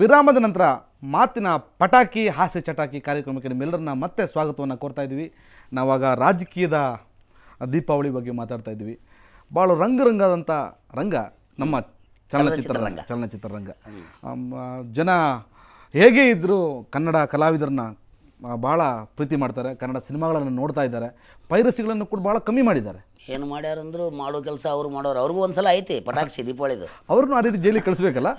ವಿರಾಮದ ನಂತರ ಮಾತಿನ ಪಟಾಕಿ ಹಾಸ್ಯ ಚಟಾಕಿ ಕಾರ್ಯಕ್ರಮಕ್ಕೆ ನಿಮ್ಮೆಲ್ಲರನ್ನ ಮತ್ತೆ ಸ್ವಾಗತವನ್ನು ಕೋರ್ತಾ ಇದ್ದೀವಿ ನಾವಾಗ ರಾಜಕೀಯದ ದೀಪಾವಳಿ ಬಗ್ಗೆ ಮಾತಾಡ್ತಾ ಇದ್ದೀವಿ ಭಾಳ ರಂಗರಂಗಾದಂಥ ರಂಗ ನಮ್ಮ ಚಲನಚಿತ್ರ ರಂಗ ಚಲನಚಿತ್ರ ರಂಗ ಜನ ಹೇಗೆ ಇದ್ದರೂ ಕನ್ನಡ ಕಲಾವಿದರನ್ನ ಭಾಳ ಪ್ರೀತಿ ಮಾಡ್ತಾರೆ ಕನ್ನಡ ಸಿನಿಮಾಗಳನ್ನು ನೋಡ್ತಾ ಇದ್ದಾರೆ ಪೈರಸಿಗಳನ್ನು ಕೂಡ ಭಾಳ ಕಮ್ಮಿ ಮಾಡಿದ್ದಾರೆ ಏನು ಮಾಡ್ಯಾರಂದ್ರು ಮಾಡೋ ಕೆಲಸ ಅವ್ರು ಮಾಡೋರು ಅವ್ರಿಗೂ ಒಂದ್ಸಲ ಐತಿ ಪಟಾಕ್ಷಿ ದೀಪಾವಳಿದು ಅವ್ರನ್ನ ಆ ರೀತಿ ಜೈಲಿಗೆ ಕಳಿಸ್ಬೇಕಲ್ಲ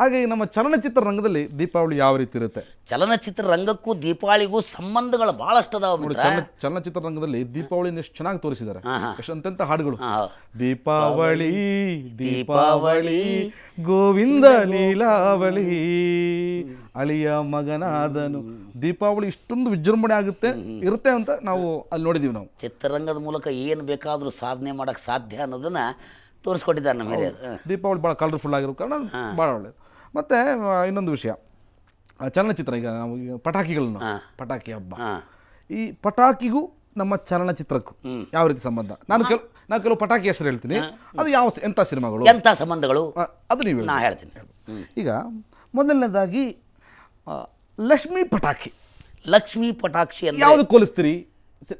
ಹಾಗೆ ನಮ್ಮ ಚಲನಚಿತ್ರ ರಂಗದಲ್ಲಿ ದೀಪಾವಳಿ ಯಾವ ರೀತಿ ಇರುತ್ತೆ ಚಲನಚಿತ್ರ ರಂಗಕ್ಕೂ ದೀಪಾವಳಿಗೂ ಸಂಬಂಧಗಳು ಬಹಳಷ್ಟು ಅದಾವ ಚಲನಚಿತ್ರ ರಂಗದಲ್ಲಿ ದೀಪಾವಳಿನ ಎಷ್ಟು ಚೆನ್ನಾಗಿ ತೋರಿಸಿದ್ದಾರೆ ಎಷ್ಟಂತ ಹಾಡುಗಳು ದೀಪಾವಳಿ ದೀಪಾವಳಿ ಗೋವಿಂದ ಲೀಲಾವಳಿ ಅಳಿಯ ಮಗನಾದನು ದೀಪಾವಳಿ ಇಷ್ಟೊಂದು ವಿಜೃಂಭಣೆ ಆಗುತ್ತೆ ಇರುತ್ತೆ ಅಂತ ನಾವು ಅಲ್ಲಿ ನೋಡಿದೀವಿ ನಾವು ಚಿತ್ರರಂಗದ ಮೂಲಕ ಏನು ಬೇಕು ಬೇಕಾದರೂ ಸಾಧನೆ ಮಾಡೋಕ್ಕೆ ಸಾಧ್ಯ ಅನ್ನೋದನ್ನ ತೋರಿಸ್ಕೊಟ್ಟಿದ್ದಾರೆ ನಮ್ಮ ಹಿರಿಯರು ದೀಪಾವಳಿ ಭಾಳ ಕಲರ್ಫುಲ್ ಆಗಿರೋ ಕಾರಣ ಭಾಳ ಒಳ್ಳೆಯದು ಮತ್ತೆ ಇನ್ನೊಂದು ವಿಷಯ ಚಲನಚಿತ್ರ ಈಗ ನಾವು ಪಟಾಕಿಗಳನ್ನು ಪಟಾಕಿ ಹಬ್ಬ ಈ ಪಟಾಕಿಗೂ ನಮ್ಮ ಚಲನಚಿತ್ರಕ್ಕೂ ಯಾವ ರೀತಿ ಸಂಬಂಧ ನಾನು ಕೆಲವು ನಾನು ಕೆಲವು ಪಟಾಕಿ ಹೆಸರು ಹೇಳ್ತೀನಿ ಅದು ಯಾವ ಎಂಥ ಸಿನಿಮಾಗಳು ಎಂಥ ಸಂಬಂಧಗಳು ಅದು ನೀವು ನಾನು ಹೇಳ್ತೀನಿ ಈಗ ಮೊದಲನೇದಾಗಿ ಲಕ್ಷ್ಮೀ ಪಟಾಕಿ ಲಕ್ಷ್ಮೀ ಪಟಾಕ್ಷಿ ಯಾವುದು ಕೋಲಿಸ್ತೀರಿ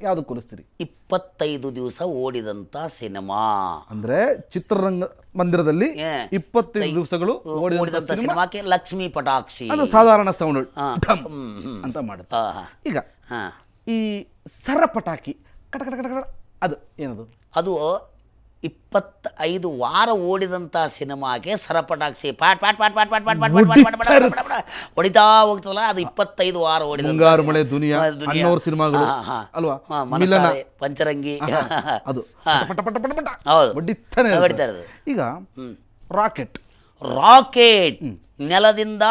ಯಾವುದು ಕೊಲಿಸ್ತೀರಿ ಇಪ್ಪತ್ತೈದು ದಿವಸ ಓಡಿದಂತ ಸಿನಿಮಾ ಅಂದ್ರೆ ಚಿತ್ರರಂಗ ಮಂದಿರದಲ್ಲಿ ಇಪ್ಪತ್ತೈದು ದಿವಸಗಳು ಓಡಿದಂತ ಸಿನಿಮಾಕ್ಕೆ ಲಕ್ಷ್ಮಿ ಪಟಾಕ್ಷಿ ಅದು ಸಾಧಾರಣ ಸೌಂಡ್ ಅಂತ ಮಾಡುತ್ತಾ ಈಗ ಈ ಸರ ಪಟಾಕಿ ಕಟ ಕಟ ಕಟ ಅದು ಏನದು ಅದು ಇಪ್ಪತ್ತೈದು ವಾರ ಓಡಿದಂಥ ಸಿನಿಮಾಗೆ ಸರಪಟಾಕ್ಷಿ ಪಾಟ್ ಪಾಟ್ ಪಾಟ್ ಪಾಟ್ ಪಾಟ್ ಪಾಟ್ ಪಾಟ್ ಪಾಟ್ ಪಾಟ್ ಪಾಟ್ ಹೊಡಿತಾ ಹೋಗ್ತದಲ್ಲ ಅದು ಇಪ್ಪತ್ತೈದು ವಾರ ಓಡಿದ ಮುಂಗಾರು ಮಳೆ ದುನಿಯಾ ಅನ್ನೋರ್ ಸಿನಿಮಾಗಳು ಅಲ್ವಾ ಮನಸ್ಸಾರೆ ಪಂಚರಂಗಿ ಅದು ಪಟ ಪಟ ಪಟ ಹೊಡಿತಾರೆ ಈಗ ರಾಕೆಟ್ ರಾಕೆಟ್ ನೆಲದಿಂದ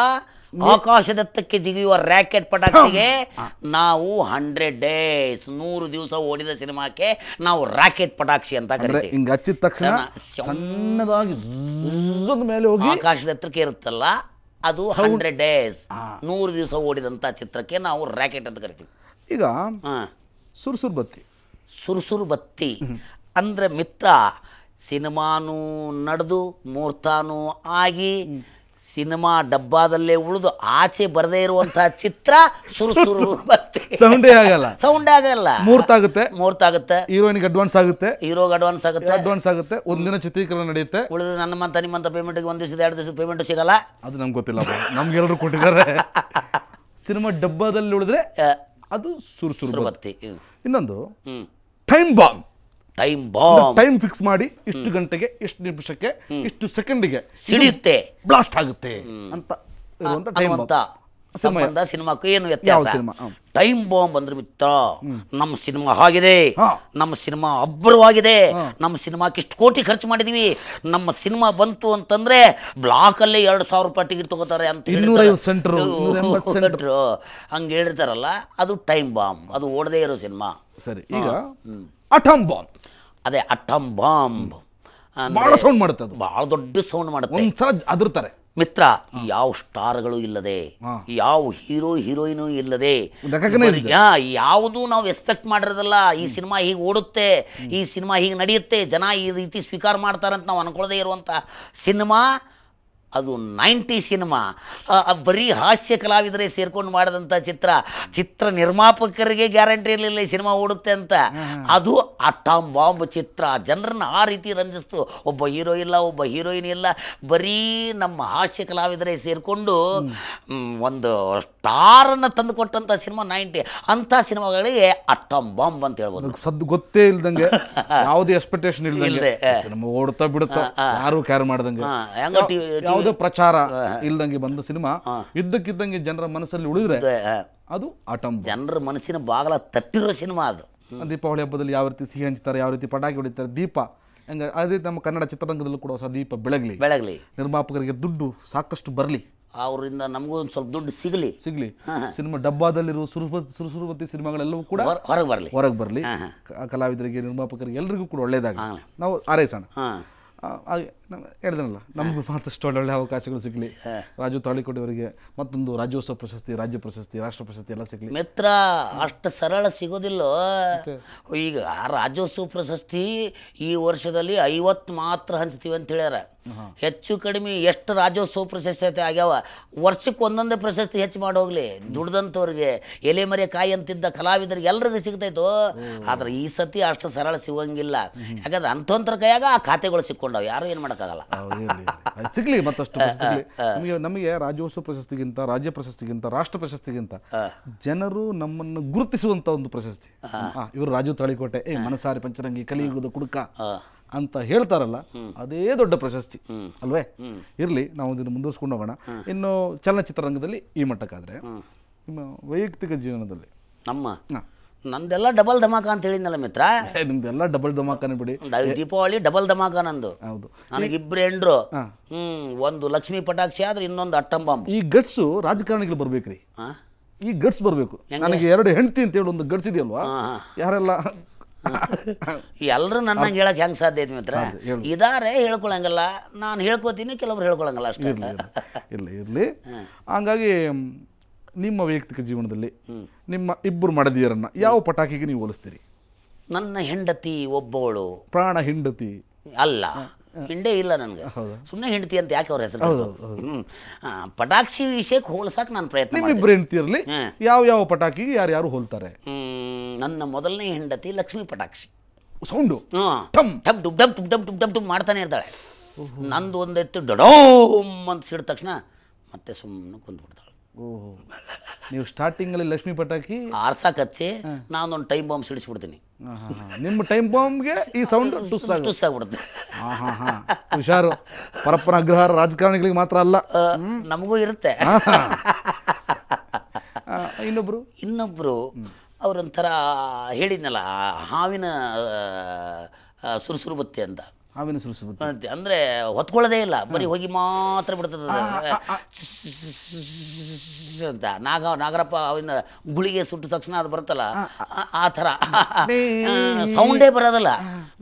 ಆಕಾಶದತ್ತಕ್ಕೆ ಜಿಗಿಯುವ ರ್ಯಾಕೆಟ್ ಪಟಾಕ್ಷಿಗೆ ನಾವು ಹಂಡ್ರೆಡ್ ಡೇಸ್ ನೂರು ದಿವಸ ಓಡಿದ ಸಿನಿಮಾಕ್ಕೆ ನಾವು ರಾಕೆಟ್ ಪಟಾಕ್ಷಿ ಅಂತ ಹಿಂಗೆ ಹಚ್ಚಿದ ತಕ್ಷಣ ಸಣ್ಣದಾಗಿ ಮೇಲೆ ಹೋಗಿ ಇರುತ್ತಲ್ಲ ಅದು ಹಂಡ್ರೆಡ್ ಡೇಸ್ ನೂರು ದಿವಸ ಓಡಿದಂತ ಚಿತ್ರಕ್ಕೆ ನಾವು ರ್ಯಾಕೆಟ್ ಅಂತ ಕರಿತೀವಿ ಈಗ ಸುರ್ಸುರ್ ಬತ್ತಿ ಸುರ್ಸುರ್ ಬತ್ತಿ ಅಂದ್ರೆ ಮಿತ್ರ ಸಿನಿಮಾನೂ ನಡೆದು ಮೂರ್ತಾನೂ ಆಗಿ ಸಿನಿಮಾ ಡಬ್ಬಾದಲ್ಲೇ ಉಳಿದು ಆಚೆ ಬರದೇ ಇರುವಂತಹ ಚಿತ್ರ ಸುರು ಸೌಂಡೇ ಆಗಲ್ಲ ಸೌಂಡ್ ಆಗಲ್ಲ ಮೂರ್ತ ಆಗುತ್ತೆ ಹೀರೋಯಿನ್ಗೆ ಅಡ್ವಾನ್ಸ್ ಆಗುತ್ತೆ ಹೀರೋಗೆ ಅಡ್ವಾನ್ಸ್ ಆಗುತ್ತೆ ಅಡ್ವಾನ್ಸ್ ಆಗುತ್ತೆ ಒಂದಿನ ಚಿತ್ರೀಕರಣ ನಡೆಯುತ್ತೆ ಉಳಿದ ನನ್ನ ಮಂತ ನಿಮ್ಮಂತ ಪೇಮೆಂಟ್ಗೆ ಒಂದು ದಿವಸದ ಎರಡು ದಿವಸ ಪೇಮೆಂಟ್ ಸಿಗಲ್ಲ ಅದು ನಮ್ಗೆ ಗೊತ್ತಿಲ್ಲ ನಮ್ಗೆಲ್ಲರೂ ಕೊಟ್ಟಿದ್ದಾರೆ ಸಿನಿಮಾ ಡಬ್ಬಾದಲ್ಲಿ ಉಳಿದ್ರೆ ಅದು ಸುರು ಸುರು ಇನ್ನೊಂದು time bomb time bomb time fix ಮಾಡಿ ಇಷ್ಟು ಗಂಟೆಗೆ ಇಷ್ಟು ನಿಮಿಷಕ್ಕೆ ಇಷ್ಟು ಸೆಕೆಂಡಿಗೆ ಸಿಡಿಯುತ್ತೆ ಬ್ಲಾಸ್ಟ್ ಆಗುತ್ತೆ ಅಂತ ಇರುವಂತ ಸಂಬಂಧ ಸಿನಿಮಾಕ್ಕೂ ಏನು ವ್ಯತ್ಯಾಸ ಟೈಮ್ ಬಾಂಬ್ ಅಂದ್ರೆ ಮಿತ್ರ ನಮ್ಮ ಸಿನಿಮಾ ಆಗಿದೆ ನಮ್ಮ ಸಿನಿಮಾ ಅಬ್ಬರವಾಗಿದೆ ನಮ್ಮ ಸಿನಿಮಾಕ್ಕೆ ಇಷ್ಟು ಕೋಟಿ ಖರ್ಚು ಮಾಡಿದೀವಿ ನಮ್ಮ ಸಿನಿಮಾ ಬಂತು ಅಂತಂದ್ರೆ ಬ್ಲಾಕ್ ಅಲ್ಲಿ ಎರಡು ಸಾವಿರ ರೂಪಾಯಿ ಟಿಕೆಟ್ ತಗೋತಾರೆ ಅಂತ ಹಂಗೆ ಹೇಳಿರ್ತಾರಲ್ಲ ಅದು ಟೈಮ್ ಬಾಂಬ್ ಅದು ಓಡದೇ ಇರೋ ಸಿನಿಮಾ ಸರಿ ಈಗ ಅಟಮ್ ಬಾಂಬ್ ಅದೇ ಅಟಮ್ ಬಾಂಬ್ ಬಹಳ ಸೌಂಡ್ ಮಾಡುತ್ತೆ ಅದು ಭಾಳ ದೊಡ್ಡ ಸೌಂಡ್ ಮಾಡುತ್ತೆ ಒಂದ್ಸಲ ಅದಿರ್ತಾರೆ ಮಿತ್ರ ಯಾವ ಸ್ಟಾರ್ಗಳು ಇಲ್ಲದೆ ಯಾವ ಹೀರೋ ಹೀರೋಯಿನು ಇಲ್ಲದೆ ಯಾವುದು ನಾವು ಎಕ್ಸ್ಪೆಕ್ಟ್ ಮಾಡಿರೋದಲ್ಲ ಈ ಸಿನಿಮಾ ಹೀಗೆ ಓಡುತ್ತೆ ಈ ಸಿನಿಮಾ ಹೀಗೆ ನಡೆಯುತ್ತೆ ಜನ ಈ ರೀತಿ ಸ್ವೀಕಾರ ಮಾಡ್ತಾರೆ ಅಂತ ನಾವು ಅನ್ಕೊಳ್ಳದೆ ಇರುವಂಥ ಸಿನಿಮಾ ಅದು ನೈಂಟಿ ಸಿನಿಮಾ ಬರೀ ಹಾಸ್ಯ ಕಲಾವಿದರೇ ಸೇರ್ಕೊಂಡು ಮಾಡಿದಂಥ ಚಿತ್ರ ಚಿತ್ರ ನಿರ್ಮಾಪಕರಿಗೆ ಗ್ಯಾರಂಟಿ ಇರಲಿಲ್ಲ ಈ ಸಿನಿಮಾ ಓಡುತ್ತೆ ಅಂತ ಅದು ಅಟಾಮ್ ಬಾಂಬ್ ಚಿತ್ರ ಜನರನ್ನು ಆ ರೀತಿ ರಂಜಿಸ್ತು ಒಬ್ಬ ಹೀರೋ ಇಲ್ಲ ಒಬ್ಬ ಹೀರೋಯಿನ್ ಇಲ್ಲ ಬರೀ ನಮ್ಮ ಹಾಸ್ಯ ಕಲಾವಿದರೇ ಸೇರಿಕೊಂಡು ಒಂದು ಸ್ಟಾರನ್ನು ತಂದುಕೊಟ್ಟಂಥ ಸಿನಿಮಾ ನೈಂಟಿ ಅಂಥ ಸಿನಿಮಾಗಳಿಗೆ ಅಟಾಮ್ ಬಾಂಬ್ ಅಂತ ಹೇಳ್ಬೋದು ಸದ್ದು ಗೊತ್ತೇ ಇಲ್ದಂಗೆ ಯಾವುದೇ ಎಕ್ಸ್ಪೆಕ್ಟೇಷನ್ ಇಲ್ಲದೆ ಸಿನಿಮಾ ಓಡ್ತಾ ಬಿಡುತ್ತಾ ಯಾರು ಕ್ಯಾರ್ ಮಾಡ್ದಂಗೆ ಯಾವುದೇ ಪ್ರಚಾರ ಇಲ್ದಂಗೆ ಬಂದ ಸಿನಿಮಾ ಇದ್ದಕ್ಕಿದ್ದಂಗೆ ಜನರ ಮನಸ್ಸಲ್ಲಿ ಉಳಿದ್ರೆ ಅದು ಆಟಂ ಜನರ ಮನಸ್ಸಿನ ಬಾಗಲ ತಟ್ಟಿರೋ ಸಿನಿಮಾ ಅದು ದೀಪಾವಳಿ ಹಬ್ಬದಲ್ಲಿ ಯಾವ ರೀತಿ ಸಿಹಿ ಹಂಚ್ತಾರೆ ಯಾವ ರೀತಿ ಪಟಾಕಿ ಹೊಡಿತಾರೆ ದೀಪ ಹಂಗ ಅದೇ ನಮ್ಮ ಕನ್ನಡ ಚಿತ್ರರಂಗದಲ್ಲೂ ಕೂಡ ಹೊಸ ದೀಪ ಬೆಳಗ್ಲಿ ಬೆಳಗ್ಲಿ ನಿರ್ಮಾಪಕರಿಗೆ ದುಡ್ಡು ಸಾಕಷ್ಟು ಬರಲಿ ಅವರಿಂದ ನಮಗೂ ಒಂದು ಸ್ವಲ್ಪ ದುಡ್ಡು ಸಿಗಲಿ ಸಿಗಲಿ ಸಿನಿಮಾ ಡಬ್ಬಾದಲ್ಲಿರುವ ಸುರುಸುರುಪತಿ ಸಿನಿಮಾಗಳೆಲ್ಲವೂ ಕೂಡ ಹೊರಗೆ ಬರಲಿ ಹೊರಗೆ ಬರಲಿ ಕಲಾವಿದರಿಗೆ ನಿರ್ಮಾಪಕರಿಗೆ ಎಲ್ರಿಗೂ ಕೂಡ ಒಳ್ಳೇದಾಗ ನಾವು ಹಾರೈಸೋಣ ನಮ್ಮ ನಮಗೂ ಮತ್ತಷ್ಟು ಒಳ್ಳೊಳ್ಳೆ ಅವಕಾಶಗಳು ಸಿಗಲಿ ರಾಜು ತಾಳಿಕೋಟಿಯವರಿಗೆ ಮತ್ತೊಂದು ರಾಜ್ಯೋತ್ಸವ ಪ್ರಶಸ್ತಿ ರಾಜ್ಯ ಪ್ರಶಸ್ತಿ ರಾಷ್ಟ್ರ ಪ್ರಶಸ್ತಿ ಎಲ್ಲ ಸಿಗಲಿ ಮಿತ್ರ ಅಷ್ಟು ಸರಳ ಸಿಗೋದಿಲ್ಲ ಈಗ ಆ ರಾಜ್ಯೋತ್ಸವ ಪ್ರಶಸ್ತಿ ಈ ವರ್ಷದಲ್ಲಿ ಐವತ್ತು ಮಾತ್ರ ಹಂಚ್ತೀವಿ ಅಂತ ಹೇಳ್ಯಾರ ಹೆಚ್ಚು ಕಡಿಮೆ ಎಷ್ಟು ರಾಜ್ಯೋತ್ಸವ ಪ್ರಶಸ್ತಿ ಐತೆ ಆಗ್ಯಾವ ವರ್ಷಕ್ಕೆ ಒಂದೊಂದೇ ಪ್ರಶಸ್ತಿ ಹೆಚ್ಚು ಮಾಡೋಗ್ಲಿ ದುಡ್ದಂಥವ್ರಿಗೆ ಎಲೆ ಮರೆ ಕಾಯಿ ಅಂತಿದ್ದ ಕಲಾವಿದರಿಗೆ ಎಲ್ರಿಗೂ ಸಿಗ್ತಾಯ್ತು ಆದ್ರೆ ಈ ಸತಿ ಅಷ್ಟು ಸರಳ ಸಿಗೋಂಗಿಲ್ಲ ಯಾಕಂದ್ರೆ ಅಂಥವಂತರ ಕೈಯಾಗ ಆ ಖಾತೆಗಳು ಸಿಕ್ಕೊಂಡವು ಯಾರು ಏನು ಮಾಡಕ್ಕ ಸಿಗ್ಲಿ ಮತ್ತಷ್ಟು ನಮಗೆ ನಮಗೆ ರಾಜ್ಯೋತ್ಸವ ಪ್ರಶಸ್ತಿಗಿಂತ ರಾಜ್ಯ ಪ್ರಶಸ್ತಿಗಿಂತ ರಾಷ್ಟ್ರ ಪ್ರಶಸ್ತಿಗಿಂತ ಜನರು ನಮ್ಮನ್ನು ಗುರುತಿಸುವಂತ ಒಂದು ಪ್ರಶಸ್ತಿ ಇವರು ರಾಜು ತಾಳಿಕೋಟೆ ಏ ಮನಸಾರಿ ಪಂಚರಂಗಿ ಕಲಿಯುಗದ ಕುಡುಕ ಅಂತ ಹೇಳ್ತಾರಲ್ಲ ಅದೇ ದೊಡ್ಡ ಪ್ರಶಸ್ತಿ ಅಲ್ವೇ ಇರಲಿ ನಾವು ಇದನ್ನು ಮುಂದುವರ್ಸ್ಕೊಂಡು ಹೋಗೋಣ ಇನ್ನು ಚಲನಚಿತ್ರರಂಗದಲ್ಲಿ ಈ ಮಟ್ಟಕ್ಕಾದರೆ ನಿಮ್ಮ ವೈಯಕ್ತಿಕ ಜೀವನದಲ್ಲಿ ನಮ್ಮ ನಂದೆಲ್ಲ ಡಬಲ್ ಧಮಾಕ ಅಂತ ಹೇಳಿದ್ನಲ್ಲ ಮಿತ್ರ ನಿಮ್ದೆಲ್ಲ ಡಬಲ್ ಧಮಾಕನೇ ಬಿಡಿ ದೀಪಾವಳಿ ಡಬಲ್ ಧಮಾಕ ನಂದು ಹೌದು ನನಗೆ ಇಬ್ರು ಹೆಂಡ್ರು ಹ್ಮ್ ಒಂದು ಲಕ್ಷ್ಮಿ ಪಟಾಕ್ಷಿ ಆದ್ರೆ ಇನ್ನೊಂದು ಬಾಂಬ್ ಈ ಗಟ್ಸು ರಾಜಕಾರಣಿಗಳು ಬರ್ಬೇಕ್ರಿ ಈ ಗಟ್ಸ್ ಬರಬೇಕು ನನಗೆ ಎರಡು ಹೆಂಡತಿ ಅಂತ ಹೇಳಿ ಒಂದು ಗಟ್ಸ್ ಇದೆಯಲ್ವಾ ಯಾರೆಲ್ಲ ಎಲ್ಲರೂ ನನ್ನ ಹೇಳಕ್ ಹೆಂಗ್ ಸಾಧ್ಯ ಐತಿ ಮಿತ್ರ ಇದಾರೆ ಹೇಳ್ಕೊಳಂಗಲ್ಲ ನಾನು ಹೇಳ್ಕೋತೀನಿ ಕೆಲವರು ಹೇಳ್ಕೊಳಂಗಲ್ಲ ಅಷ್ಟೇ ಇರ್ಲಿ ಇರ್ಲಿ ಹಂಗಾಗಿ ನಿಮ್ಮ ವೈಯಕ್ತಿಕ ಜೀವನದಲ್ಲಿ ನಿಮ್ಮ ಇಬ್ಬರು ಮಡದಿಯರನ್ನ ಯಾವ ಪಟಾಕಿಗೆ ನೀವು ಹೋಲಿಸ್ತೀರಿ ನನ್ನ ಹೆಂಡತಿ ಒಬ್ಬವಳು ಪ್ರಾಣ ಹೆಂಡತಿ ಅಲ್ಲ ಹಿಂಡೇ ಇಲ್ಲ ನನಗೆ ಸುಮ್ಮನೆ ಹೆಂಡತಿ ಅಂತ ಯಾಕೆ ಅವ್ರ ಹೆಸರು ಪಟಾಕ್ಷಿ ವಿಷಯಕ್ಕೆ ಹೋಲ್ಸಕ್ ನಾನು ಪ್ರಯತ್ನ ನಿಮ್ಮಿಬ್ಬರು ಹೆಂಡತಿಯರಲ್ಲಿ ಯಾವ ಯಾವ ಪಟಾಕಿಗೆ ಯಾರು ಯಾರು ಹೋಲ್ತಾರೆ ನನ್ನ ಮೊದಲನೇ ಹೆಂಡತಿ ಲಕ್ಷ್ಮೀ ಪಟಾಕ್ಷಿ ಸೌಂಡು ಡಬ್ ಡಬ್ ಡಮ್ ಮಾಡ್ತಾನೆ ಇರ್ತಾಳೆ ನಂದು ಒಂದೆತ್ತು ಡಡೋಮ್ ಅಂತ ಸಿಡಿದ ತಕ್ಷಣ ಮತ್ತೆ ಸುಮ್ಮನೆ ಕುಂದ್ಬಿಡ್ತಾಳೆ ಓಹೋ ನೀವು ಅಲ್ಲಿ ಲಕ್ಷ್ಮಿ ಪಟಾಕಿ ಆರ್ಸಕಚ್ಚಿ ನಾನೊಂದು ಟೈಮ್ ಬಾಂಬ್ ಸಿಡಿಸ್ಬಿಡ್ತೀನಿ ನಿಮ್ಮ ಟೈಮ್ ಬಾಂಬ್ಗೆ ಈ ಸೌಂಡ್ ಟುಸ್ ಹುಷಾರು ಪರಪ್ಪನ ಅಗ್ರಹಾರ ರಾಜಕಾರಣಿಗಳಿಗೆ ಮಾತ್ರ ಅಲ್ಲ ನಮಗೂ ಇರುತ್ತೆ ಇನ್ನೊಬ್ರು ಇನ್ನೊಬ್ರು ಅವರೊಂಥರ ಹೇಳಿದ್ನಲ್ಲ ಹಾವಿನ ಸುರುಸುರು ಬತ್ತೆ ಅಂತ ಹಾವಿನ ಸುರಿಸುತ್ತೆ ಅಂದ್ರೆ ಹೊತ್ಕೊಳ್ಳೋದೇ ಇಲ್ಲ ಬರೀ ಹೋಗಿ ಮಾತ್ರ ಬಿಡ್ತದ ನಾಗ ನಾಗರಪ್ಪ ಅವಿನ ಗುಳಿಗೆ ಸುಟ್ಟ ತಕ್ಷಣ ಅದು ಬರುತ್ತಲ್ಲ ಆ ಥರ ಸೌಂಡೇ ಬರೋದಲ್ಲ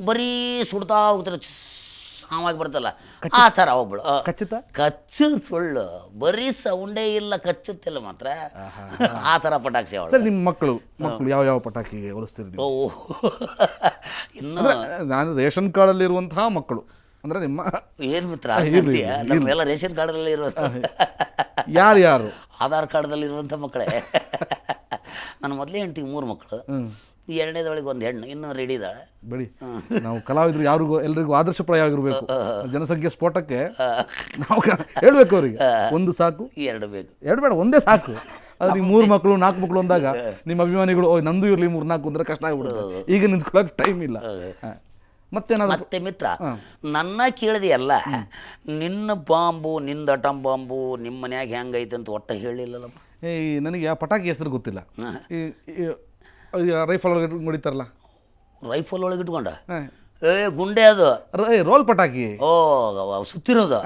ಬರೀ ಸುಡ್ತಾ ಹೋಗ್ತಾರೆ ಆವಾಗ ಬರ್ತಲ್ಲ ಆ ಥರ ಒಬ್ಬಳು ಕಚ್ಚುತ್ತ ಕಚ್ಚು ಸುಳ್ಳು ಬರೀ ಸೌಂಡೇ ಇಲ್ಲ ಕಚ್ಚುತ್ತಿಲ್ಲ ಮಾತ್ರ ಆ ಥರ ಪಟಾಕಿ ಸರ್ ನಿಮ್ಮ ಮಕ್ಕಳು ಮಕ್ಕಳು ಯಾವ ಯಾವ ಪಟಾಕಿ ಹೊಲಿಸ್ತೀರಿ ಓ ಇನ್ನು ನಾನು ರೇಷನ್ ಇರುವಂತಹ ಮಕ್ಕಳು ಅಂದ್ರೆ ನಿಮ್ಮ ಏನು ಮಿತ್ರ ರೇಷನ್ ಕಾರ್ಡಲ್ಲಿ ಇರುವಂಥ ಯಾರು ಯಾರು ಆಧಾರ್ ಕಾರ್ಡ್ ಇರುವಂತ ಮಕ್ಕಳೇ ನನ್ನ ಮೊದಲೇ ಹೆಂಡತಿ ಮೂರು ಮಕ್ಕಳು ಎರಡನೇದೊಳಗೆ ಒಂದು ಹೆಣ್ಣು ಇನ್ನೂ ರೆಡಿ ಇದ್ದಾಳೆ ಬಿಡಿ ನಾವು ಕಲಾವಿದರು ಯಾರಿಗೂ ಎಲ್ರಿಗೂ ಆದರ್ಶಪ್ರಾಯವಾಗಿರಬೇಕು ಜನಸಂಖ್ಯೆ ಸ್ಫೋಟಕ್ಕೆ ನಾವು ಹೇಳಬೇಕು ಅವರಿಗೆ ಒಂದು ಸಾಕು ಎರಡು ಬೇಕು ಎರಡು ಬೇಡ ಒಂದೇ ಸಾಕು ಅದು ನಿಮ್ಮ ಮೂರು ಮಕ್ಕಳು ನಾಲ್ಕು ಮಕ್ಕಳು ಅಂದಾಗ ನಿಮ್ಮ ಅಭಿಮಾನಿಗಳು ನಂದು ಇರಲಿ ಮೂರು ನಾಲ್ಕು ಅಂದ್ರೆ ಕಷ್ಟ ಆಗ್ಬಿಡುತ್ತೆ ಈಗ ನಿಂತ್ಕೊಳ್ಳೋಕೆ ಟೈಮ್ ಇಲ್ಲ ಮತ್ತೆ ಮತ್ತೆ ಮಿತ್ರ ನನ್ನ ಕೇಳಿದೆ ಅಲ್ಲ ನಿನ್ನ ಬಾಂಬು ನಿಂದ ಅಟಂ ಬಾಂಬು ನಿಮ್ಮ ಮನ್ಯಾಗ ಹೆಂಗೈತೆ ಅಂತ ಒಟ್ಟ ಹೇಳಿಲ್ಲಲ್ಲ ಏ ನನಗೆ ಆ ಪಟಾಕಿ ಹೆಸರು ಗೊತ್ತಿಲ್ಲ ಈ ರೈಫಲ್ ಒಳಗೆ ಹೊಡಿತಾರಲ್ಲ ರೈಫಲ್ ಒಳಗೆ ಇಟ್ಕೊಂಡ ಏ ಗುಂಡೆ ಅದು ಏ ರೋಲ್ ಪಟಾಕಿ ಓ ಸುತ್ತಿರೋದು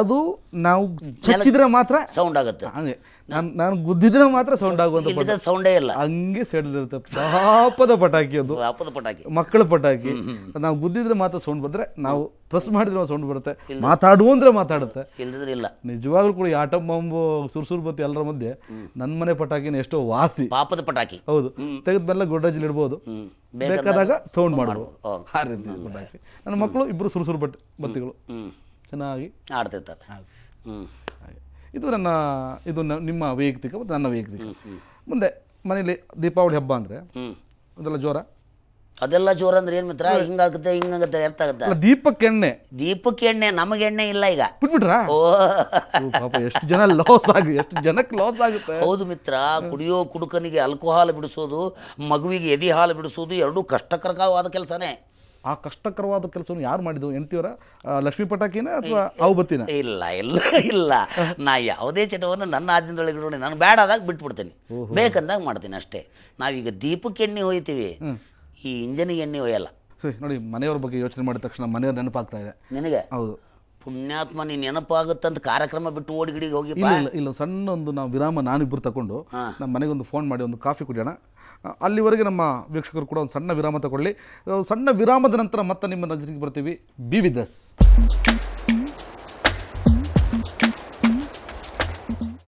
ಅದು ನಾವು ಚಚ್ಚಿದ್ರೆ ಮಾತ್ರ ಸೌಂಡ್ ಆಗುತ್ತೆ ಹಂಗೆ ನಾನು ನಾನು ಗುದ್ದಿದ್ರೆ ಮಾತ್ರ ಸೌಂಡ್ ಆಗುವಂತ ಸೌಂಡೇ ಇಲ್ಲ ಹಂಗೆ ಸೆಡ್ಲಿರುತ್ತೆ ಪಾಪದ ಪಟಾಕಿ ಅದು ಪಾಪದ ಪಟಾಕಿ ಮಕ್ಕಳ ಪಟಾಕಿ ನಾವು ಗುದ್ದಿದ್ರೆ ಮಾತ್ರ ಸೌಂಡ್ ಬಂದ್ರೆ ನಾವು ಪ್ರೆಸ್ ಮಾಡಿದ್ರೆ ಸೌಂಡ್ ಬರುತ್ತೆ ಮಾತಾಡುವಂದ್ರೆ ಅಂದ್ರೆ ಮಾತಾಡುತ್ತೆ ಇಲ್ಲ ನಿಜವಾಗ್ಲೂ ಕೂಡ ಆಟಂ ಬಾಂಬು ಸುರ್ಸುರ್ ಬತ್ತಿ ಎಲ್ಲರ ಮಧ್ಯೆ ನನ್ನ ಮನೆ ಪಟಾಕಿನ ಎಷ್ಟೋ ವಾಸಿ ಪಾಪದ ಪಟಾಕಿ ಹೌದು ಮೇಲೆ ಗೊಡ್ಡಜಲ್ಲಿ ಇಡ್ಬೋದು ಬೇಕಾದಾಗ ಸೌಂಡ್ ಮಾಡ್ಬೋದು ಪಟಾಕಿ ನನ್ನ ಮಕ್ಕಳು ಇಬ್ರು ಸುರ್ಸುರ್ ಬಟ್ ಬತ್ತಿಗಳು ಚೆನ್ನಾಗಿ ಆಡ್ತಿರ್ತಾರೆ ಇದು ನನ್ನ ಇದು ನಿಮ್ಮ ವೈಯಕ್ತಿಕ ಮತ್ತು ನನ್ನ ವೈಯಕ್ತಿಕ ಮುಂದೆ ಮನೇಲಿ ದೀಪಾವಳಿ ಹಬ್ಬ ಅಂದರೆ ಅದೆಲ್ಲ ಜೋರ ಅದೆಲ್ಲ ಜೋರ ಅಂದ್ರೆ ಏನು ಮಿತ್ರ ಹಿಂಗಾಗುತ್ತೆ ಹಿಂಗಾಗುತ್ತೆ ಅರ್ಥ ಆಗುತ್ತೆ ದೀಪಕ್ಕೆ ಎಣ್ಣೆ ದೀಪಕ್ಕೆ ಎಣ್ಣೆ ನಮಗೆ ಎಣ್ಣೆ ಇಲ್ಲ ಈಗ ಬಿಟ್ಬಿಟ್ರಾ ಓ ಎಷ್ಟು ಜನ ಲಾಸ್ ಆಗಿ ಎಷ್ಟು ಜನಕ್ಕೆ ಲಾಸ್ ಆಗುತ್ತೆ ಹೌದು ಮಿತ್ರ ಕುಡಿಯೋ ಕುಡುಕನಿಗೆ ಅಲ್ಕೋಹಾಲ್ ಬಿಡಿಸೋದು ಮಗುವಿಗೆ ಎದಿ ಹಾಲು ಬಿಡಿಸೋದು ಎರಡೂ ಕಷ್ಟಕರಕವಾದ ಕೆಲಸನೇ ಆ ಕಷ್ಟಕರವಾದ ಕೆಲಸವನ್ನು ಯಾರು ಮಾಡಿದ್ವು ಹೆಂಡ್ತಿಯವರ ಲಕ್ಷ್ಮೀ ಪಟಾಕಿನ ಅಥವಾ ಬತ್ತಿನ ಇಲ್ಲ ಇಲ್ಲ ಇಲ್ಲ ನಾ ಯಾವುದೇ ಚಟವನ್ನು ನನ್ನ ಆದ್ಯದೊಳಗೆ ನೋಡಿ ನಾನು ಬೇಡಾದಾಗ ಬಿಟ್ಬಿಡ್ತೀನಿ ಬೇಕಂದಾಗ ಮಾಡ್ತೀನಿ ಅಷ್ಟೇ ನಾವೀಗ ದೀಪಕ್ಕೆ ಎಣ್ಣೆ ಹೋಯ್ತೀವಿ ಈ ಇಂಜನಿಗೆ ಎಣ್ಣೆ ಹೋಯಲ್ಲ ಸರಿ ನೋಡಿ ಮನೆಯವ್ರ ಬಗ್ಗೆ ಯೋಚನೆ ಮಾಡಿದ ತಕ್ಷಣ ಮನೆಯವ್ರ ನೆನಪಾಗ್ತಾ ಇದೆ ನಿನಗೆ ಹೌದು ಪುಣ್ಯಾತ್ಮ ನೀನ್ ನೆನಪಾಗುತ್ತಂತ ಕಾರ್ಯಕ್ರಮ ಬಿಟ್ಟು ಓಡಿಗಿಡಿಗೆ ಹೋಗಿ ಇಲ್ಲ ಇಲ್ಲ ಸಣ್ಣ ಒಂದು ನಾವು ವಿರಾಮ ನಾನಿಬ್ಬರು ತಗೊಂಡು ನಮ್ಮ ಮನೆಗೆ ಒಂದು ಫೋನ್ ಮಾಡಿ ಒಂದು ಕಾಫಿ ಕುಡಿಯೋಣ ಅಲ್ಲಿವರೆಗೆ ನಮ್ಮ ವೀಕ್ಷಕರು ಕೂಡ ಒಂದು ಸಣ್ಣ ವಿರಾಮ ತಗೊಳ್ಳಿ ಸಣ್ಣ ವಿರಾಮದ ನಂತರ ಮತ್ತೆ ನಿಮ್ಮ ನಜರಿಗೆ ಬರ್ತೀವಿ ಬಿ ವಿದಸ್